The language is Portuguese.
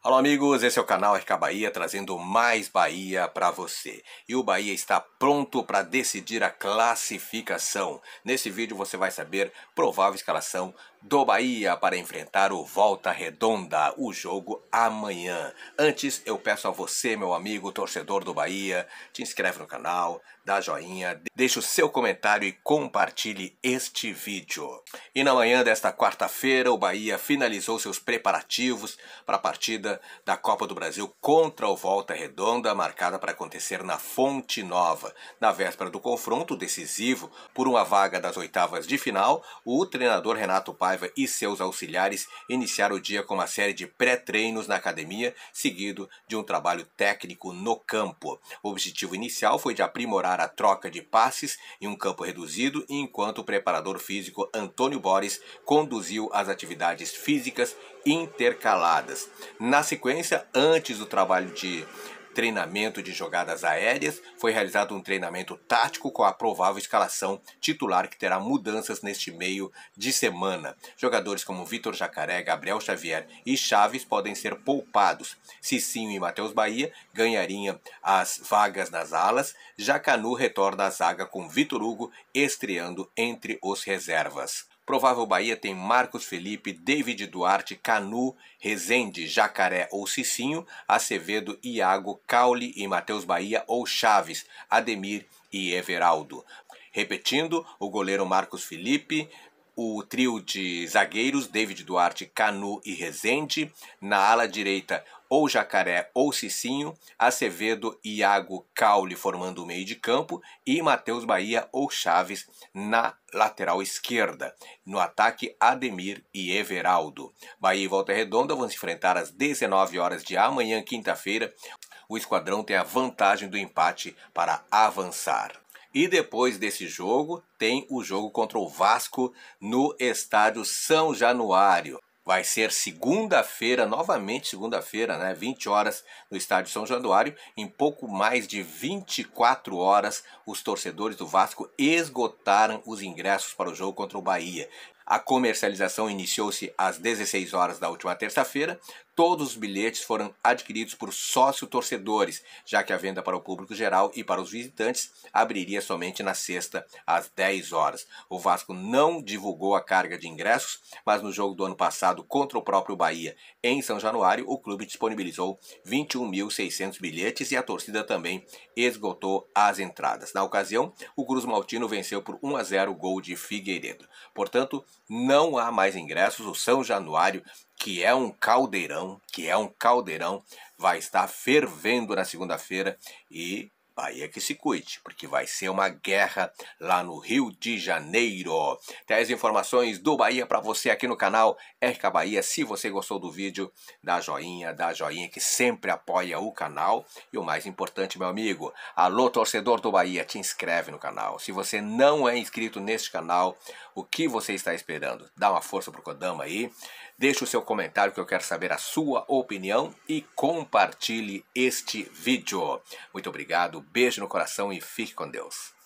Alô amigos, esse é o canal RK Bahia trazendo mais Bahia para você. E o Bahia está pronto para decidir a classificação. Nesse vídeo você vai saber provável escalação do Bahia para enfrentar o Volta Redonda, o jogo amanhã. Antes, eu peço a você, meu amigo torcedor do Bahia, te inscreve no canal, dá joinha, deixa o seu comentário e compartilhe este vídeo. E na manhã desta quarta-feira, o Bahia finalizou seus preparativos para a partida da Copa do Brasil contra o Volta Redonda, marcada para acontecer na Fonte Nova. Na véspera do confronto decisivo por uma vaga das oitavas de final, o treinador Renato Paiva e seus auxiliares iniciaram o dia com uma série de pré-treinos na academia, seguido de um trabalho técnico no campo. O objetivo inicial foi de aprimorar a troca de passes em um campo reduzido, enquanto o preparador físico Antônio Boris conduziu as atividades físicas intercaladas. Na na sequência, antes do trabalho de treinamento de jogadas aéreas, foi realizado um treinamento tático com a provável escalação titular que terá mudanças neste meio de semana. Jogadores como Vitor Jacaré, Gabriel Xavier e Chaves podem ser poupados. Cicinho e Matheus Bahia ganhariam as vagas nas alas. Jacanu retorna à zaga com Vitor Hugo estreando entre os reservas. Provável Bahia tem Marcos Felipe, David Duarte, Canu, Rezende, Jacaré ou Cicinho, Acevedo, Iago, Caule e Matheus Bahia ou Chaves, Ademir e Everaldo. Repetindo, o goleiro Marcos Felipe, o trio de zagueiros David Duarte, Canu e Rezende. Na ala direita, ou Jacaré ou Cicinho, Acevedo e Iago Caule formando o meio de campo e Matheus Bahia ou Chaves na lateral esquerda. No ataque, Ademir e Everaldo. Bahia e Volta Redonda vão se enfrentar às 19 horas de amanhã, quinta-feira. O esquadrão tem a vantagem do empate para avançar. E depois desse jogo, tem o jogo contra o Vasco no estádio São Januário vai ser segunda-feira, novamente segunda-feira, né? 20 horas no estádio São Januário. Em pouco mais de 24 horas, os torcedores do Vasco esgotaram os ingressos para o jogo contra o Bahia. A comercialização iniciou-se às 16 horas da última terça-feira. Todos os bilhetes foram adquiridos por sócio-torcedores, já que a venda para o público geral e para os visitantes abriria somente na sexta, às 10 horas. O Vasco não divulgou a carga de ingressos, mas no jogo do ano passado contra o próprio Bahia, em São Januário, o clube disponibilizou 21.600 bilhetes e a torcida também esgotou as entradas. Na ocasião, o Cruz Maltino venceu por 1 a 0 o gol de Figueiredo. Portanto, não há mais ingressos. O São Januário, que é um caldeirão, que é um caldeirão, vai estar fervendo na segunda-feira e Bahia que se cuide, porque vai ser uma guerra lá no Rio de Janeiro. Tem as informações do Bahia para você aqui no canal RK Bahia. Se você gostou do vídeo, dá joinha, dá joinha que sempre apoia o canal. E o mais importante, meu amigo, alô torcedor do Bahia, te inscreve no canal. Se você não é inscrito neste canal, o que você está esperando? Dá uma força pro Kodama aí. Deixe o seu comentário que eu quero saber a sua opinião e compartilhe este vídeo. Muito obrigado beijo no coração e fique com Deus.